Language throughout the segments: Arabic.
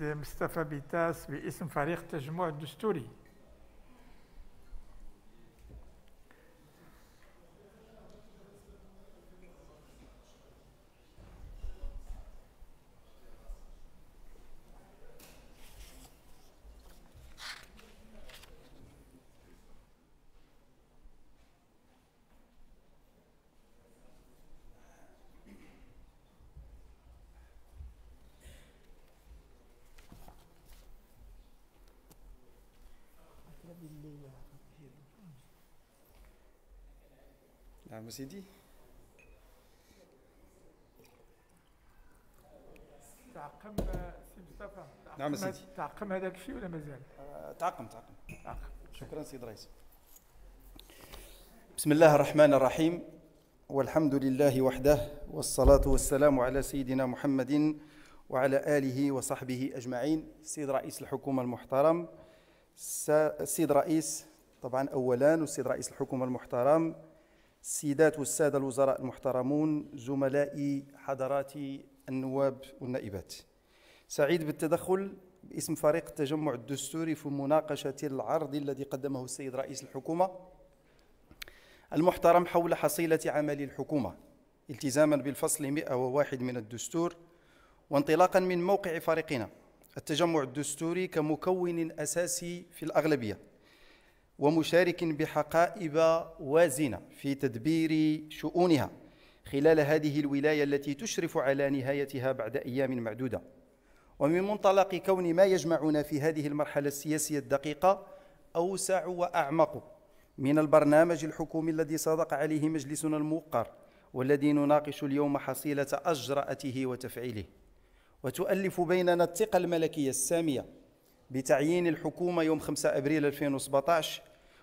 السيد مصطفى بيتاس باسم فريق تجمع الدستوري آه، نعم سيدي تعقم سي مصطفى نعم سيدي تعقم هذاك الشيء ولا مازال؟ آه، تعقم تعقم تعقم شكرا سيد رئيس بسم الله الرحمن الرحيم والحمد لله وحده والصلاة والسلام على سيدنا محمد وعلى آله وصحبه أجمعين سيد رئيس الحكومة المحترم السيد رئيس طبعا أولا والسيد رئيس الحكومة المحترم السيدات والساده الوزراء المحترمون زملائي حضراتي النواب والنائبات سعيد بالتدخل باسم فريق التجمع الدستوري في مناقشه العرض الذي قدمه السيد رئيس الحكومه المحترم حول حصيله عمل الحكومه التزاما بالفصل 101 من الدستور وانطلاقا من موقع فريقنا التجمع الدستوري كمكون اساسي في الاغلبيه ومشارك بحقائب وازنة في تدبير شؤونها خلال هذه الولاية التي تشرف على نهايتها بعد أيام معدودة ومن منطلق كون ما يجمعنا في هذه المرحلة السياسية الدقيقة أوسع وأعمق من البرنامج الحكومي الذي صادق عليه مجلسنا الموقر والذي نناقش اليوم حصيلة أجرأته وتفعيله وتؤلف بيننا الثقة الملكية السامية بتعيين الحكومة يوم 5 أبريل 2017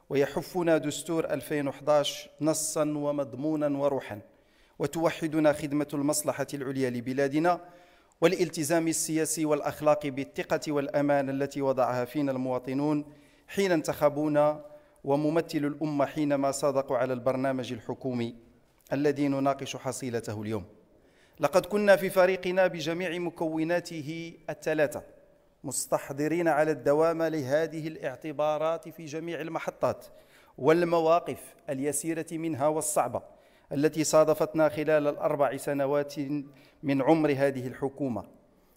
ويحفنا دستور 2011 نصا ومضمونا وروحا وتوحدنا خدمة المصلحة العليا لبلادنا والالتزام السياسي والأخلاقي بالثقة والامان التي وضعها فينا المواطنون حين انتخبونا وممثل الأمة حينما صادقوا على البرنامج الحكومي الذي نناقش حصيلته اليوم لقد كنا في فريقنا بجميع مكوناته الثلاثة مستحضرين على الدوام لهذه الاعتبارات في جميع المحطات والمواقف اليسيرة منها والصعبة التي صادفتنا خلال الأربع سنوات من عمر هذه الحكومة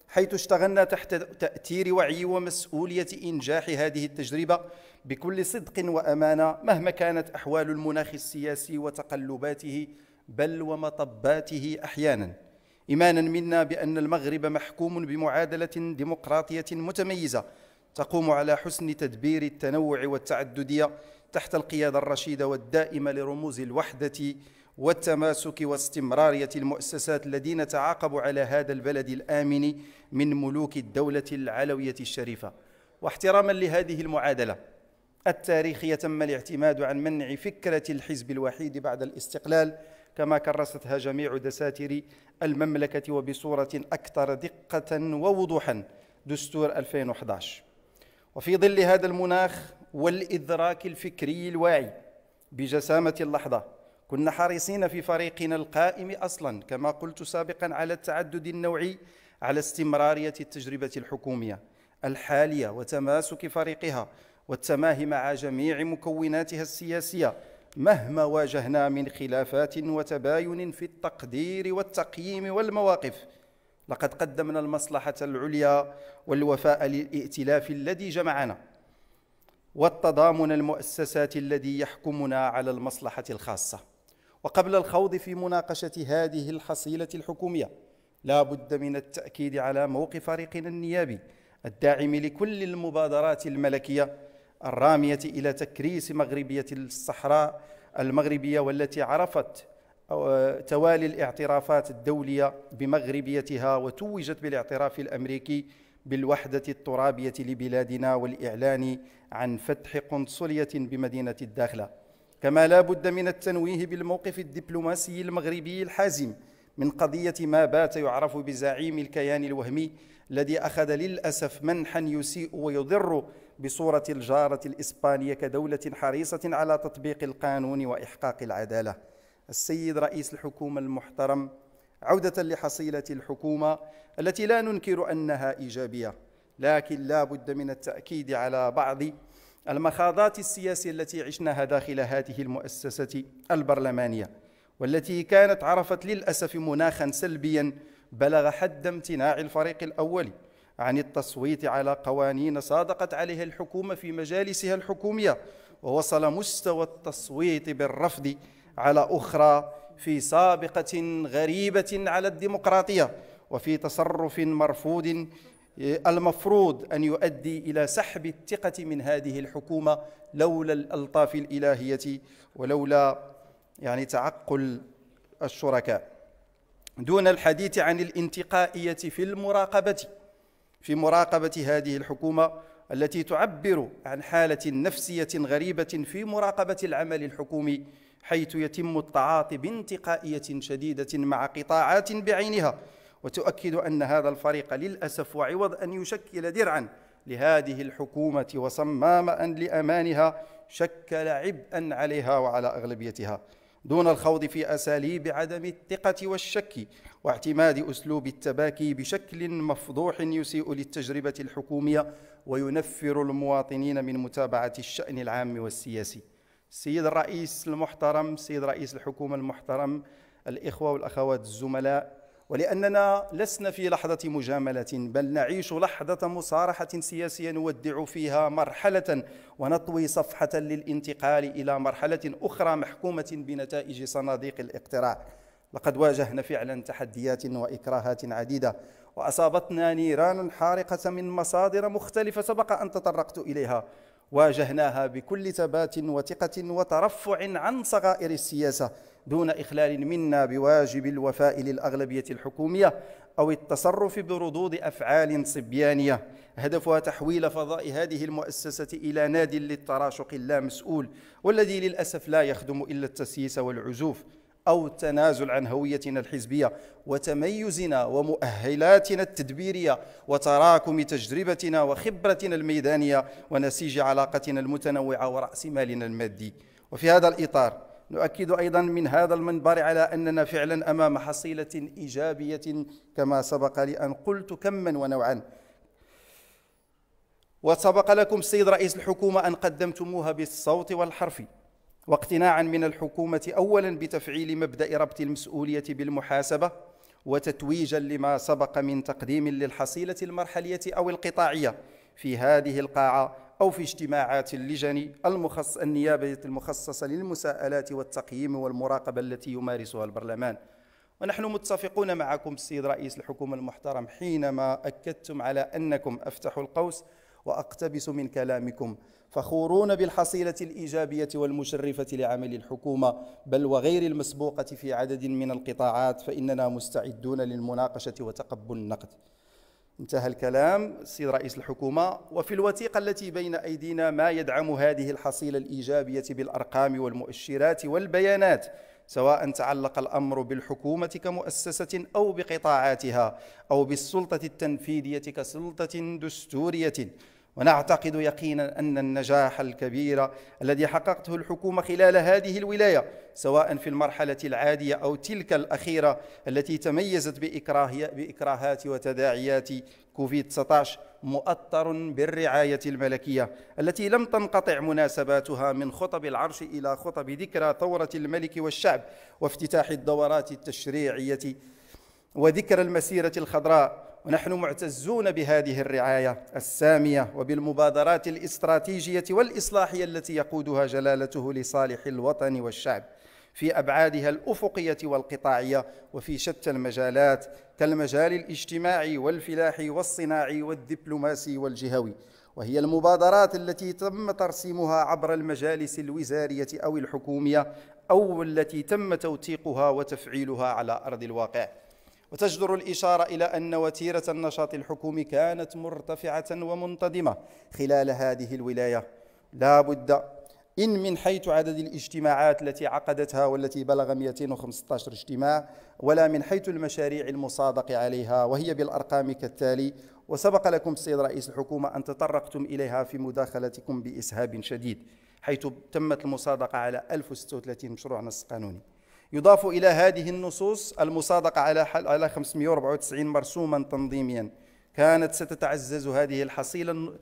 حيث اشتغلنا تحت تأثير وعي ومسؤولية إنجاح هذه التجربة بكل صدق وأمانة مهما كانت أحوال المناخ السياسي وتقلباته بل ومطباته أحياناً إيمانا منا بأن المغرب محكوم بمعادلة ديمقراطية متميزة تقوم على حسن تدبير التنوع والتعددية تحت القيادة الرشيدة والدائمة لرموز الوحدة والتماسك واستمرارية المؤسسات الذين تعاقبوا على هذا البلد الآمن من ملوك الدولة العلوية الشريفة واحتراما لهذه المعادلة التاريخية تم الاعتماد عن منع فكرة الحزب الوحيد بعد الاستقلال كما كرستها جميع دساتير المملكة وبصورة أكثر دقة ووضوحا دستور 2011 وفي ظل هذا المناخ والإدراك الفكري الواعي بجسامة اللحظة كنا حريصين في فريقنا القائم أصلا كما قلت سابقا على التعدد النوعي على استمرارية التجربة الحكومية الحالية وتماسك فريقها والتماهي مع جميع مكوناتها السياسيه مهما واجهنا من خلافات وتباين في التقدير والتقييم والمواقف لقد قدمنا المصلحة العليا والوفاء للائتلاف الذي جمعنا والتضامن المؤسسات الذي يحكمنا على المصلحة الخاصة وقبل الخوض في مناقشة هذه الحصيلة الحكومية لا بد من التأكيد على موقف فريقنا النيابي الداعم لكل المبادرات الملكية الرامية إلى تكريس مغربية الصحراء المغربية والتي عرفت آه، توالي الاعترافات الدولية بمغربيتها وتوجت بالاعتراف الأمريكي بالوحدة الترابية لبلادنا والإعلان عن فتح قنصلية بمدينة الداخلة كما لا بد من التنويه بالموقف الدبلوماسي المغربي الحازم من قضية ما بات يعرف بزعيم الكيان الوهمي الذي أخذ للأسف منحا يسيء ويضر بصورة الجارة الإسبانية كدولة حريصة على تطبيق القانون وإحقاق العدالة السيد رئيس الحكومة المحترم عودة لحصيلة الحكومة التي لا ننكر أنها إيجابية لكن لا بد من التأكيد على بعض المخاضات السياسية التي عشناها داخل هذه المؤسسة البرلمانية والتي كانت عرفت للأسف مناخا سلبيا بلغ حد امتناع الفريق الأول عن التصويت على قوانين صادقت عليها الحكومة في مجالسها الحكومية ووصل مستوى التصويت بالرفض على أخرى في سابقة غريبة على الديمقراطية وفي تصرف مرفوض المفروض أن يؤدي إلى سحب الثقة من هذه الحكومة لولا الألطاف الإلهية ولولا يعني تعقل الشركاء دون الحديث عن الانتقائية في المراقبة في مراقبة هذه الحكومة التي تعبر عن حالة نفسية غريبة في مراقبة العمل الحكومي حيث يتم التعاطي بانتقائية شديدة مع قطاعات بعينها وتؤكد أن هذا الفريق للأسف وعوض أن يشكل درعاً لهذه الحكومة وصماما لأمانها شكل عبئا عليها وعلى أغلبيتها دون الخوض في أساليب عدم الثقة والشك واعتماد أسلوب التباكي بشكل مفضوح يسيء للتجربة الحكومية وينفر المواطنين من متابعة الشأن العام والسياسي السيد الرئيس المحترم السيد رئيس الحكومة المحترم الإخوة والأخوات الزملاء ولأننا لسنا في لحظة مجاملة بل نعيش لحظة مصارحة سياسية نودع فيها مرحلة ونطوي صفحة للانتقال إلى مرحلة أخرى محكومة بنتائج صناديق الاقتراع لقد واجهنا فعلا تحديات واكراهات عديده واصابتنا نيران حارقه من مصادر مختلفه سبق ان تطرقت اليها واجهناها بكل ثبات وثقه وترفع عن صغائر السياسه دون اخلال منا بواجب الوفاء للاغلبيه الحكوميه او التصرف بردود افعال صبيانيه هدفها تحويل فضاء هذه المؤسسه الى ناد للتراشق اللامسؤول والذي للاسف لا يخدم الا التسييس والعزوف أو التنازل عن هويتنا الحزبية وتميزنا ومؤهلاتنا التدبيرية وتراكم تجربتنا وخبرتنا الميدانية ونسيج علاقتنا المتنوعة ورأس مالنا المادي وفي هذا الإطار نؤكد أيضا من هذا المنبر على أننا فعلا أمام حصيلة إيجابية كما سبق لي أن قلت كما ونوعا وسبق لكم السيد رئيس الحكومة أن قدمتموها بالصوت والحرف واقتناعا من الحكومة أولا بتفعيل مبدأ ربط المسؤولية بالمحاسبة وتتويجا لما سبق من تقديم للحصيلة المرحلية أو القطاعية في هذه القاعة أو في اجتماعات اللجن المخص النيابة المخصصة للمساءلات والتقييم والمراقبة التي يمارسها البرلمان ونحن متفقون معكم السيد رئيس الحكومة المحترم حينما أكدتم على أنكم أفتحوا القوس وأقتبس من كلامكم فخورون بالحصيلة الإيجابية والمشرفة لعمل الحكومة بل وغير المسبوقة في عدد من القطاعات فإننا مستعدون للمناقشة وتقبل النقد انتهى الكلام السيد رئيس الحكومة وفي الوثيقة التي بين أيدينا ما يدعم هذه الحصيلة الإيجابية بالأرقام والمؤشرات والبيانات سواء تعلق الأمر بالحكومة كمؤسسة أو بقطاعاتها أو بالسلطة التنفيذية كسلطة دستورية ونعتقد يقينا أن النجاح الكبير الذي حققته الحكومة خلال هذه الولاية سواء في المرحلة العادية أو تلك الأخيرة التي تميزت بإكراهات وتداعيات كوفيد-19 مؤطر بالرعاية الملكية التي لم تنقطع مناسباتها من خطب العرش إلى خطب ذكرى ثورة الملك والشعب وافتتاح الدورات التشريعية وذكرى المسيرة الخضراء ونحن معتزون بهذه الرعايه الساميه وبالمبادرات الاستراتيجيه والاصلاحيه التي يقودها جلالته لصالح الوطن والشعب في ابعادها الافقيه والقطاعيه وفي شتى المجالات كالمجال الاجتماعي والفلاحي والصناعي والدبلوماسي والجهوي وهي المبادرات التي تم ترسيمها عبر المجالس الوزاريه او الحكوميه او التي تم توثيقها وتفعيلها على ارض الواقع وتجدر الإشارة إلى أن وتيرة النشاط الحكومي كانت مرتفعة ومنتظمة خلال هذه الولاية لا بد إن من حيث عدد الاجتماعات التي عقدتها والتي بلغ 215 اجتماع ولا من حيث المشاريع المصادق عليها وهي بالأرقام كالتالي وسبق لكم السيد رئيس الحكومة أن تطرقتم إليها في مداخلتكم بإسهاب شديد حيث تمت المصادقة على 1036 مشروع نص قانوني يضاف إلى هذه النصوص المصادقة على على 594 مرسوما تنظيميا كانت ستتعزز هذه الحصيلة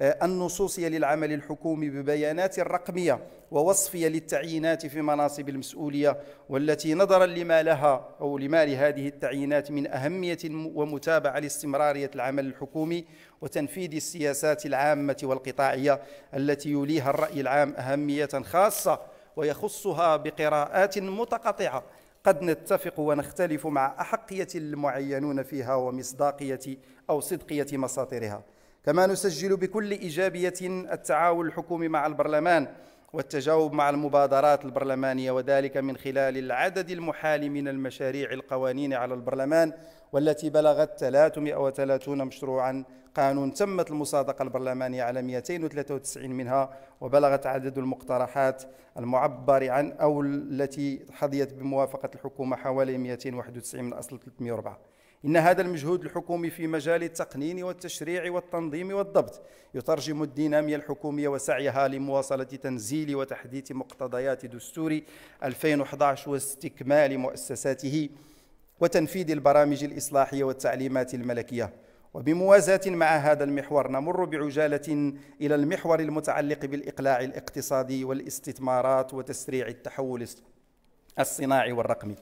آه، النصوصية للعمل الحكومي ببيانات رقمية ووصفية للتعيينات في مناصب المسؤولية والتي نظرا لما لها أو لما لهذه التعيينات من أهمية ومتابعة لاستمرارية العمل الحكومي وتنفيذ السياسات العامة والقطاعية التي يوليها الرأي العام أهمية خاصة ويخصها بقراءات متقطعه قد نتفق ونختلف مع احقيه المعينون فيها ومصداقيه او صدقيه مصادرها كما نسجل بكل ايجابيه التعاون الحكومي مع البرلمان والتجاوب مع المبادرات البرلمانيه وذلك من خلال العدد المحال من المشاريع القوانين على البرلمان والتي بلغت 330 مشروعا قانون تمت المصادقة البرلمانية على 293 منها وبلغت عدد المقترحات المعبر عن أو التي حظيت بموافقة الحكومة حوالي 291 من أصل 304 إن هذا المجهود الحكومي في مجال التقنين والتشريع والتنظيم والضبط يترجم الدينامية الحكومية وسعيها لمواصلة تنزيل وتحديث مقتضيات دستور 2011 واستكمال مؤسساته وتنفيذ البرامج الإصلاحية والتعليمات الملكية وبموازاة مع هذا المحور نمر بعجالة إلى المحور المتعلق بالإقلاع الاقتصادي والاستثمارات وتسريع التحول الصناعي والرقمي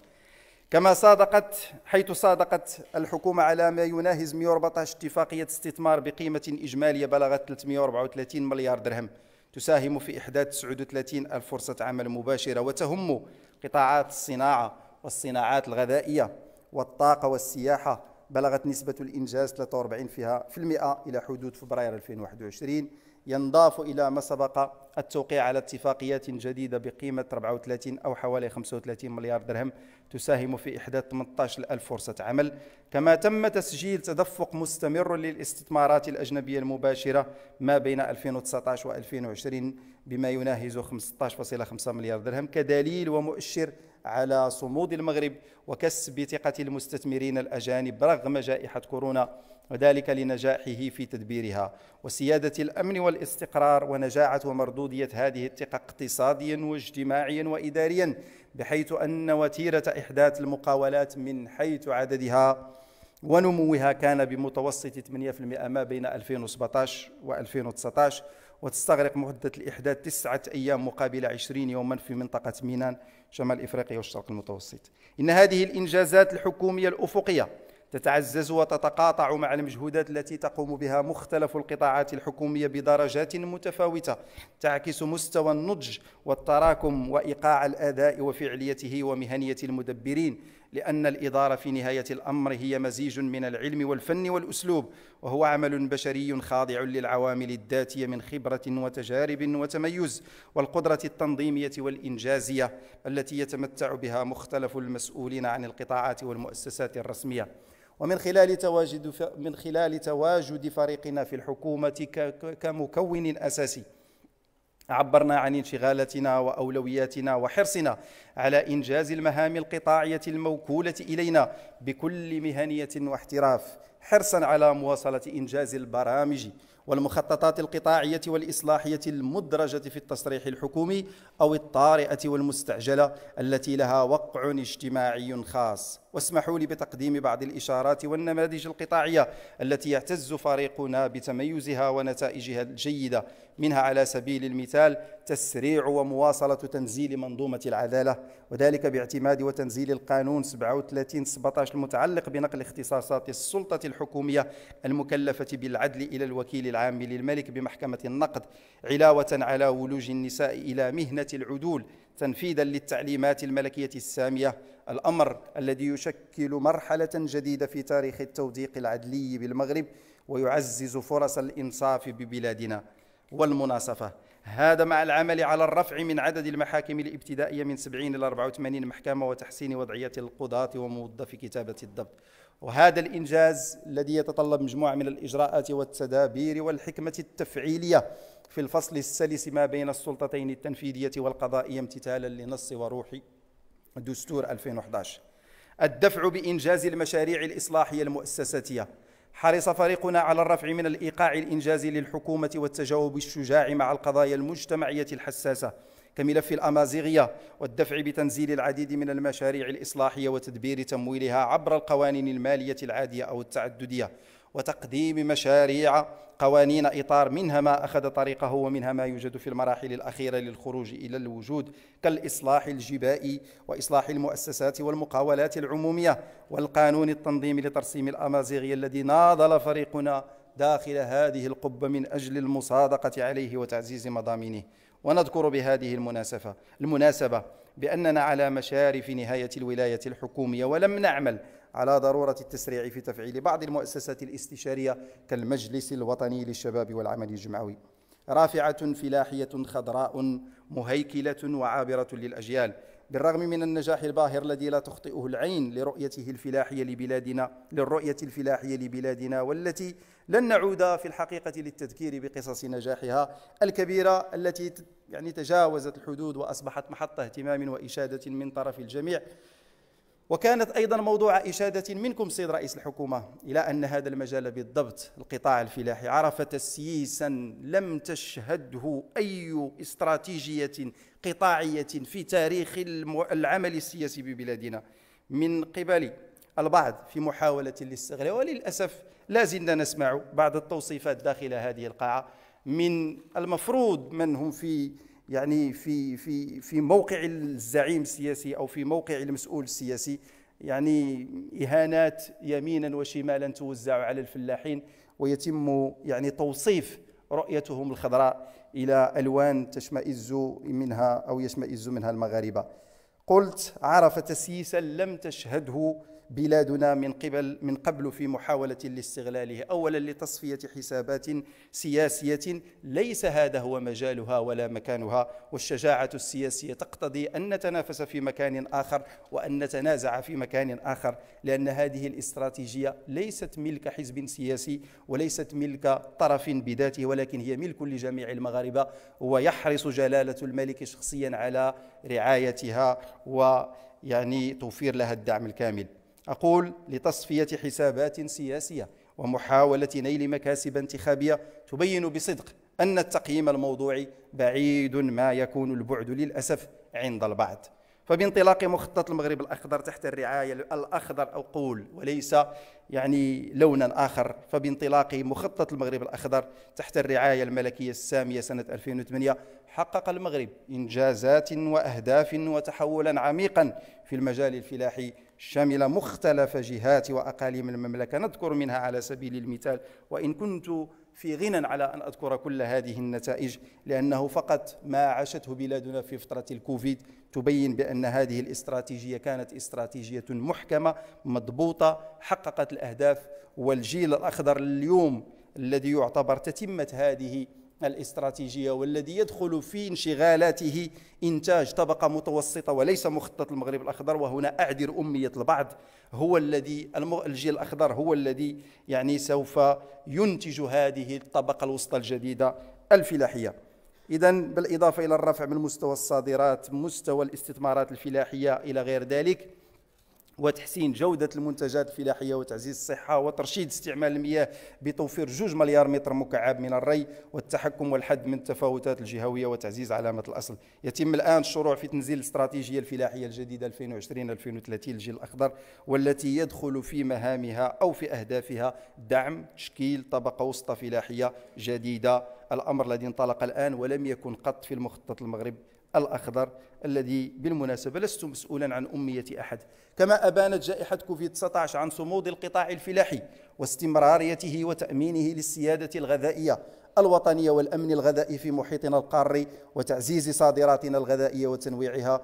كما صادقت حيث صادقت الحكومة على ما يناهز 114 اتفاقية استثمار بقيمة إجمالية بلغت 334 مليار درهم تساهم في إحداث 39 ألف فرصة عمل مباشرة وتهم قطاعات الصناعة والصناعات الغذائية والطاقة والسياحة بلغت نسبة الإنجاز 43% فيها في المئة إلى حدود فبراير 2021 ينضاف إلى ما سبق التوقيع على اتفاقيات جديدة بقيمة 34 أو حوالي 35 مليار درهم تساهم في إحداث 18 ألف فرصة عمل كما تم تسجيل تدفق مستمر للاستثمارات الأجنبية المباشرة ما بين 2019 و2020 بما يناهز 15.5 مليار درهم كدليل ومؤشر على صمود المغرب وكسب ثقة المستثمرين الأجانب رغم جائحة كورونا وذلك لنجاحه في تدبيرها وسيادة الأمن والاستقرار ونجاعة ومردودية هذه الثقة اقتصاديا واجتماعيا وإداريا بحيث أن وتيرة إحداث المقاولات من حيث عددها ونموها كان بمتوسط 8% ما بين 2017 و2019 وتستغرق مدة الإحداث تسعة أيام مقابل 20 يوما في منطقة مينان شمال إفريقيا والشرق المتوسط إن هذه الإنجازات الحكومية الأفقية تتعزز وتتقاطع مع المجهودات التي تقوم بها مختلف القطاعات الحكوميه بدرجات متفاوته تعكس مستوى النضج والتراكم وايقاع الاداء وفعليته ومهنيه المدبرين لأن الإدارة في نهاية الأمر هي مزيج من العلم والفن والأسلوب وهو عمل بشري خاضع للعوامل الذاتية من خبرة وتجارب وتميز والقدرة التنظيمية والإنجازية التي يتمتع بها مختلف المسؤولين عن القطاعات والمؤسسات الرسمية ومن خلال تواجد من خلال تواجد فريقنا في الحكومة كمكون أساسي عبرنا عن انشغالاتنا واولوياتنا وحرصنا على انجاز المهام القطاعيه الموكوله الينا بكل مهنيه واحتراف حرصا على مواصله انجاز البرامج والمخططات القطاعيه والاصلاحيه المدرجه في التصريح الحكومي او الطارئه والمستعجله التي لها وقع اجتماعي خاص واسمحوا لي بتقديم بعض الإشارات والنماذج القطاعية التي يعتز فريقنا بتميزها ونتائجها الجيدة منها على سبيل المثال تسريع ومواصلة تنزيل منظومة العدالة وذلك باعتماد وتنزيل القانون 37 17 المتعلق بنقل اختصاصات السلطة الحكومية المكلفة بالعدل إلى الوكيل العام للملك بمحكمة النقد علاوة على ولوج النساء إلى مهنة العدول تنفيذا للتعليمات الملكية السامية الامر الذي يشكل مرحله جديده في تاريخ التوثيق العدلي بالمغرب ويعزز فرص الانصاف ببلادنا والمناصفه هذا مع العمل على الرفع من عدد المحاكم الابتدائيه من 70 الى 84 محكمه وتحسين وضعيه القضاه وموظفي كتابه الضبط وهذا الانجاز الذي يتطلب مجموعه من الاجراءات والتدابير والحكمه التفعيليه في الفصل السلس ما بين السلطتين التنفيذيه والقضائيه امتثالا لنص وروح دستور 2011 الدفع بإنجاز المشاريع الإصلاحية المؤسساتية حرص فريقنا على الرفع من الإيقاع الإنجازي للحكومة والتجاوب الشجاع مع القضايا المجتمعية الحساسة كملف الأمازيغية والدفع بتنزيل العديد من المشاريع الإصلاحية وتدبير تمويلها عبر القوانين المالية العادية أو التعددية وتقديم مشاريع قوانين إطار منها ما أخذ طريقه ومنها ما يوجد في المراحل الأخيرة للخروج إلى الوجود كالإصلاح الجبائي وإصلاح المؤسسات والمقاولات العمومية والقانون التنظيمي لترسيم الأمازيغية الذي ناضل فريقنا داخل هذه القبة من أجل المصادقة عليه وتعزيز مضامينه ونذكر بهذه المناسبة المناسبة بأننا على مشارف نهاية الولاية الحكومية ولم نعمل على ضرورة التسريع في تفعيل بعض المؤسسات الاستشارية كالمجلس الوطني للشباب والعمل الجمعوي رافعة فلاحية خضراء مهيكلة وعابرة للأجيال بالرغم من النجاح الباهر الذي لا تخطئه العين لرؤيته الفلاحية لبلادنا للرؤية الفلاحية لبلادنا والتي لن نعود في الحقيقة للتذكير بقصص نجاحها الكبيرة التي يعني تجاوزت الحدود وأصبحت محط اهتمام وإشادة من طرف الجميع وكانت أيضا موضوع إشادة منكم سيد رئيس الحكومة إلى أن هذا المجال بالضبط القطاع الفلاحي عرف تسييسا لم تشهده أي استراتيجية قطاعية في تاريخ العمل السياسي ببلادنا من قبل البعض في محاولة الاستغلال وللأسف لا زلنا نسمع بعض التوصيفات داخل هذه القاعة من المفروض من هم في يعني في في في موقع الزعيم السياسي او في موقع المسؤول السياسي يعني اهانات يمينا وشمالا توزع على الفلاحين ويتم يعني توصيف رؤيتهم الخضراء الى الوان تشمئز منها او يشمئز منها المغاربه قلت عرف تسييسا لم تشهده بلادنا من قبل من قبل في محاولة لاستغلاله أولا لتصفية حسابات سياسية ليس هذا هو مجالها ولا مكانها والشجاعة السياسية تقتضي أن نتنافس في مكان آخر وأن نتنازع في مكان آخر لأن هذه الاستراتيجية ليست ملك حزب سياسي وليست ملك طرف بذاته ولكن هي ملك لجميع المغاربة ويحرص جلالة الملك شخصيا على رعايتها ويعني توفير لها الدعم الكامل أقول لتصفية حسابات سياسية ومحاولة نيل مكاسب انتخابية تبين بصدق أن التقييم الموضوعي بعيد ما يكون البعد للأسف عند البعض فبانطلاق مخطط المغرب الأخضر تحت الرعاية الأخضر أقول وليس يعني لونا آخر فبانطلاق مخطط المغرب الأخضر تحت الرعاية الملكية السامية سنة 2008 حقق المغرب إنجازات وأهداف وتحولا عميقا في المجال الفلاحي شمل مختلف جهات وأقاليم المملكة نذكر منها على سبيل المثال وإن كنت في غنى على أن أذكر كل هذه النتائج لأنه فقط ما عاشته بلادنا في فترة الكوفيد تبين بأن هذه الاستراتيجية كانت استراتيجية محكمة مضبوطة حققت الأهداف والجيل الأخضر اليوم الذي يعتبر تتمة هذه الاستراتيجية والذي يدخل في انشغالاته إنتاج طبقة متوسطة وليس مخطط المغرب الأخضر وهنا أعذر أمية البعض هو الذي الجيل الأخضر هو الذي يعني سوف ينتج هذه الطبقة الوسطى الجديدة الفلاحية إذا بالإضافة إلى الرفع من مستوى الصادرات مستوى الاستثمارات الفلاحية إلى غير ذلك وتحسين جودة المنتجات الفلاحية وتعزيز الصحة وترشيد استعمال المياه بتوفير جوج مليار متر مكعب من الري والتحكم والحد من التفاوتات الجهوية وتعزيز علامة الأصل يتم الآن الشروع في تنزيل الاستراتيجية الفلاحية الجديدة 2020-2030 للجيل الأخضر والتي يدخل في مهامها أو في أهدافها دعم تشكيل طبقة وسطى فلاحية جديدة الأمر الذي انطلق الآن ولم يكن قط في المخطط المغرب الأخضر الذي بالمناسبة لست مسؤولا عن أمية أحد كما أبانت جائحة كوفيد 19 عن صمود القطاع الفلاحي واستمراريته وتأمينه للسيادة الغذائية الوطنية والأمن الغذائي في محيطنا القاري وتعزيز صادراتنا الغذائية وتنويعها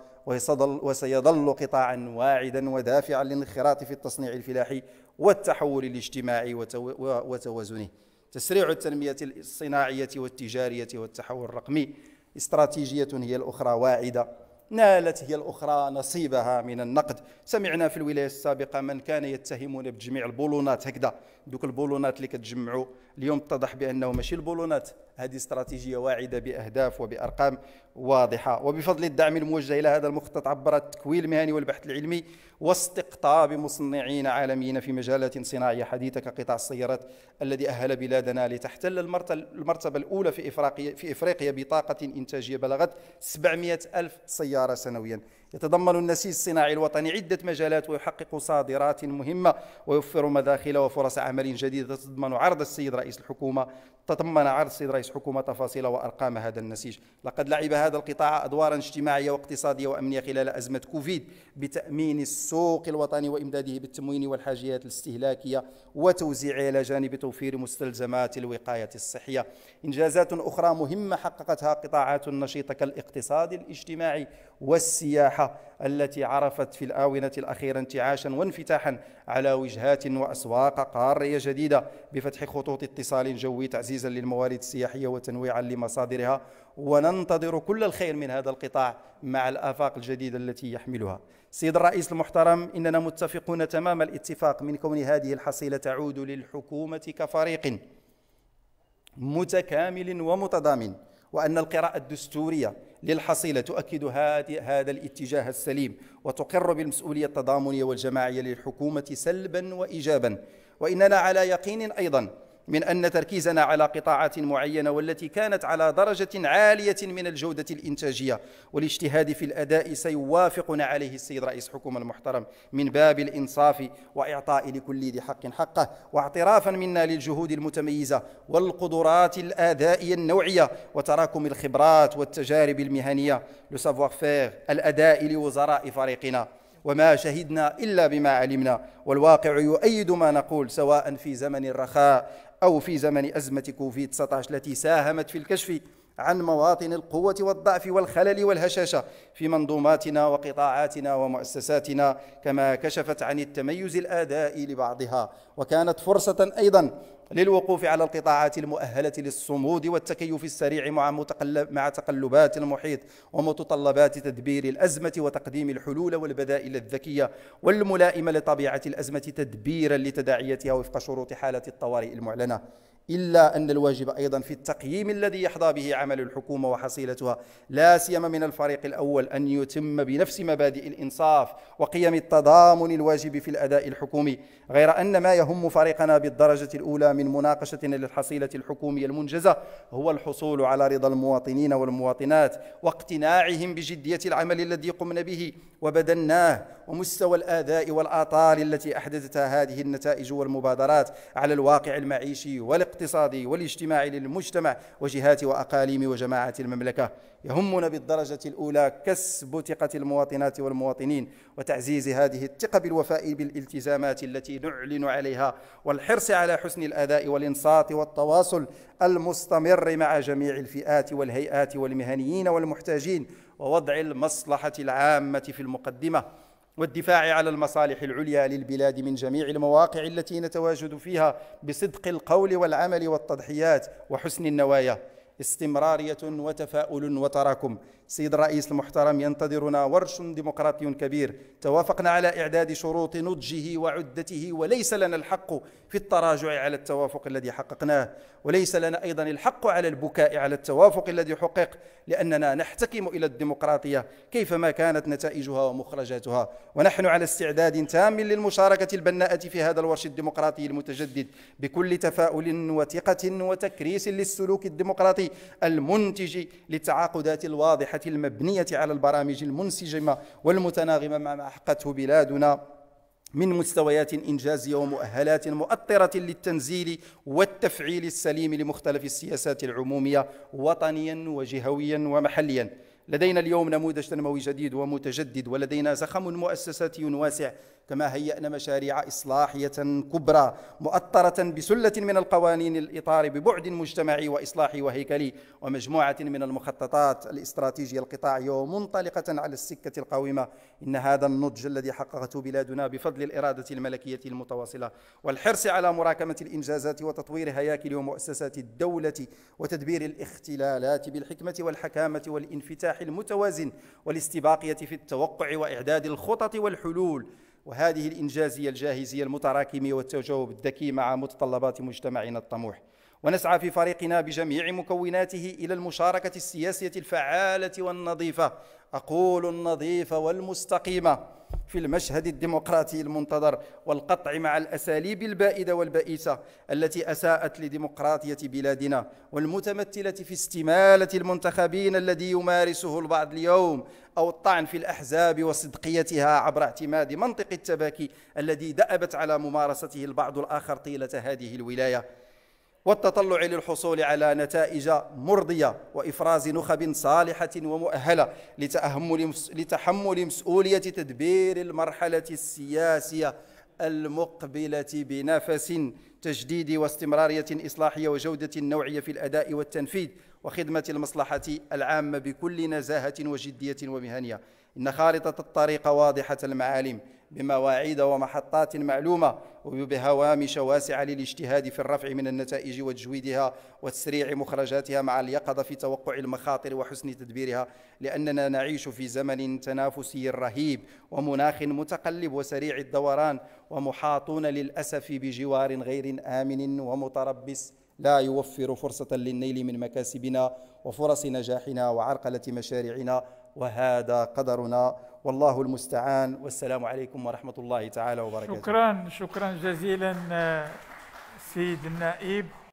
وسيظل قطاعا واعدا ودافعا للانخراط في التصنيع الفلاحي والتحول الاجتماعي وتوازنه تسريع التنمية الصناعية والتجارية والتحول الرقمي استراتيجية هي الأخرى واعدة نالت هي الأخرى نصيبها من النقد سمعنا في الولايات السابقة من كان يتهمون بجميع البولونات هكذا دوك البولونات اللي كتجمعوا اليوم اتضح بانه ماشي البولونات هذه استراتيجيه واعده باهداف وبارقام واضحه وبفضل الدعم الموجه الى هذا المخطط عبر التكوين المهني والبحث العلمي واستقطاب مصنعين عالميين في مجالات صناعيه حديثه كقطاع السيارات الذي اهل بلادنا لتحتل المرتبه الاولى في افريقيا في افريقيا بطاقه انتاجيه بلغت 700 الف سياره سنويا يتضمن النسيج الصناعي الوطني عدة مجالات ويحقق صادرات مهمة ويوفر مداخل وفرص عمل جديدة تضمن عرض السيد رئيس الحكومة تضمن عرض السيد رئيس الحكومة تفاصيل وأرقام هذا النسيج لقد لعب هذا القطاع أدوارا اجتماعية واقتصادية وأمنية خلال أزمة كوفيد بتأمين السوق الوطني وإمداده بالتموين والحاجيات الاستهلاكية وتوزيعها إلى جانب توفير مستلزمات الوقاية الصحية إنجازات أخرى مهمة حققتها قطاعات نشيطة كالاقتصاد الاجتماعي والسياحة التي عرفت في الآونة الأخيرة انتعاشا وانفتاحا على وجهات وأسواق قارية جديدة بفتح خطوط اتصال جوي تعزيزا للموارد السياحية وتنويعا لمصادرها وننتظر كل الخير من هذا القطاع مع الآفاق الجديدة التي يحملها سيد الرئيس المحترم إننا متفقون تمام الاتفاق من كون هذه الحصيلة تعود للحكومة كفريق متكامل ومتضامن وأن القراءة الدستورية للحصيلة تؤكد هذا الاتجاه السليم وتقر بالمسؤولية التضامنية والجماعية للحكومة سلبا وإيجابا وإننا على يقين أيضا من أن تركيزنا على قطاعات معينة والتي كانت على درجة عالية من الجودة الإنتاجية والاجتهاد في الأداء سيوافقنا عليه السيد رئيس حكومة المحترم من باب الإنصاف وإعطاء لكل ذي حق حقه واعترافا منا للجهود المتميزة والقدرات الآدائية النوعية وتراكم الخبرات والتجارب المهنية لو سافوار الأداء لوزراء فريقنا وما شهدنا إلا بما علمنا والواقع يؤيد ما نقول سواء في زمن الرخاء أو في زمن أزمة كوفيد 19 التي ساهمت في الكشف عن مواطن القوة والضعف والخلل والهشاشة في منظوماتنا وقطاعاتنا ومؤسساتنا كما كشفت عن التميز الآدائي لبعضها وكانت فرصة أيضا للوقوف على القطاعات المؤهلة للصمود والتكيف السريع مع متقلب مع تقلبات المحيط ومتطلبات تدبير الأزمة وتقديم الحلول والبدائل الذكية والملائمة لطبيعة الأزمة تدبيرا لتداعيتها وفق شروط حالة الطوارئ المعلنة إلا أن الواجب أيضا في التقييم الذي يحظى به عمل الحكومة وحصيلتها لا سيما من الفريق الأول أن يتم بنفس مبادئ الإنصاف وقيم التضامن الواجب في الأداء الحكومي غير أن ما يهم فريقنا بالدرجة الأولى من مناقشتنا للحصيلة الحكومية المنجزة هو الحصول على رضا المواطنين والمواطنات واقتناعهم بجدية العمل الذي قمنا به وبدناه ومستوى الآداء والآطال التي أحدثتها هذه النتائج والمبادرات على الواقع المعيشي والإقتصادي الاقتصادي والاجتماعي للمجتمع وجهات وأقاليم وجماعات المملكة يهمنا بالدرجة الأولى كسب ثقة المواطنات والمواطنين وتعزيز هذه الثقة بالوفاء بالالتزامات التي نعلن عليها والحرص على حسن الأداء والإنصات والتواصل المستمر مع جميع الفئات والهيئات والمهنيين والمحتاجين ووضع المصلحة العامة في المقدمة والدفاع على المصالح العليا للبلاد من جميع المواقع التي نتواجد فيها بصدق القول والعمل والتضحيات وحسن النوايا استمراريه وتفاؤل وتراكم سيد الرئيس المحترم ينتظرنا ورش ديمقراطي كبير توافقنا على إعداد شروط نضجه وعدته وليس لنا الحق في التراجع على التوافق الذي حققناه وليس لنا أيضا الحق على البكاء على التوافق الذي حقق لأننا نحتكم إلى الديمقراطية كيفما كانت نتائجها ومخرجاتها ونحن على استعداد تام للمشاركة البناءة في هذا الورش الديمقراطي المتجدد بكل تفاؤل وثقة وتكريس للسلوك الديمقراطي المنتج للتعاقدات الواضحة الصحة المبنية على البرامج المنسجمة والمتناغمة مع ما احقته بلادنا من مستويات إنجازية ومؤهلات مؤطرة للتنزيل والتفعيل السليم لمختلف السياسات العمومية وطنيا وجهويا ومحليا لدينا اليوم نموذج تنموي جديد ومتجدد ولدينا زخم مؤسساتي واسع كما هيأنا مشاريع إصلاحية كبرى مؤطرة بسلة من القوانين الإطار ببعد مجتمعي وإصلاحي وهيكلي ومجموعة من المخططات الاستراتيجية القطاعية ومنطلقة على السكة القويمة إن هذا النضج الذي حققته بلادنا بفضل الإرادة الملكية المتواصلة والحرص على مراكمة الإنجازات وتطوير هياكل ومؤسسات الدولة وتدبير الاختلالات بالحكمة والحكامة والانفتاح النجاح المتوازن والاستباقية في التوقع وإعداد الخطط والحلول وهذه الإنجازية الجاهزية المتراكمة والتجاوب الذكي مع متطلبات مجتمعنا الطموح ونسعى في فريقنا بجميع مكوناته إلى المشاركة السياسية الفعالة والنظيفة أقول النظيفة والمستقيمة في المشهد الديمقراطي المنتظر والقطع مع الأساليب البائدة والبائسة التي أساءت لديمقراطية بلادنا والمتمثلة في استمالة المنتخبين الذي يمارسه البعض اليوم أو الطعن في الأحزاب وصدقيتها عبر اعتماد منطق التباكي الذي دأبت على ممارسته البعض الآخر طيلة هذه الولاية والتطلع للحصول على نتائج مرضية وإفراز نخب صالحة ومؤهلة لتحمل مسؤولية تدبير المرحلة السياسية المقبلة بنفس تجديد واستمرارية إصلاحية وجودة نوعية في الأداء والتنفيذ وخدمة المصلحة العامة بكل نزاهة وجدية ومهنية إن خارطة الطريق واضحة المعالم بمواعيد ومحطات معلومة وبهوامش واسعة للاجتهاد في الرفع من النتائج وتجويدها وتسريع مخرجاتها مع اليقظة في توقع المخاطر وحسن تدبيرها لأننا نعيش في زمن تنافسي رهيب ومناخ متقلب وسريع الدوران ومحاطون للأسف بجوار غير آمن ومتربص لا يوفر فرصة للنيل من مكاسبنا وفرص نجاحنا وعرقلة مشاريعنا وهذا قدرنا والله المستعان والسلام عليكم ورحمة الله تعالى وبركاته شكرا شكرا جزيلا آه، سيد النائب